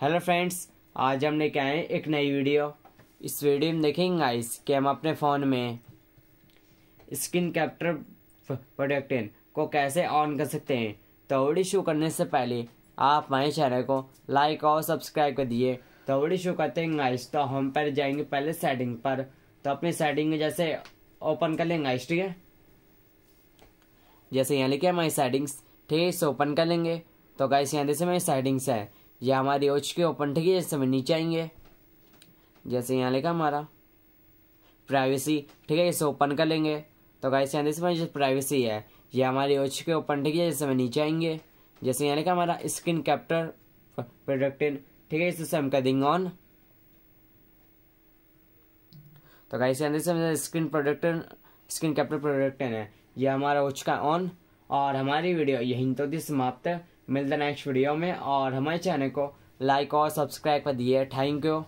hello friends आज हम लेके आए एक नई वीडियो इस वीडियो में देखेंगे गाइस कि हम अपने फ़ोन में स्क्रीन कैप्टर प्रोडक्ट को कैसे ऑन कर सकते हैं तो वीडियो शुरू करने से पहले आप हमारे चैनल को लाइक और सब्सक्राइब कर दिए तोड़ी शुरू करते हैं गाइस तो हम पहले जाएंगे पहले सेटिंग पर तो अपनी सेटिंग में जैसे ओपन कर लेंगे गाइस ठीक है जैसे यहाँ लिखे हमारी सेटिंग्स ठीक है इसे ओपन कर लेंगे तो गाइस यहाँ जैसे मेरी सेटिंग्स है ये हमारी ओच के ओपन ठीक है जैसे हमें नीचे आएंगे जैसे यहाँ लिखा हमारा प्राइवेसी ठीक है इसे ओपन कर लेंगे तो गाइस यहाँ देखिए जो प्राइवेसी है ये हमारी ओच के ओपन ठीक है जैसे हमें नीचे आएंगे जैसे यहाँ लिखा हमारा स्क्रीन कैप्टर प्रोडक्टिन ठीक है इसे हम कर देंगे ऑन तो गाइस यहाँ देखिए स्क्रीन प्रोडक्टन स्क्रीन कैप्टर प्रोडक्टन है ये हमारा ओच का ऑन और हमारी वीडियो यहीं तो थी समाप्त है मिलते हैं नेक्स्ट वीडियो में और हमारे चैनल को लाइक और सब्सक्राइब कर दिए थैंक यू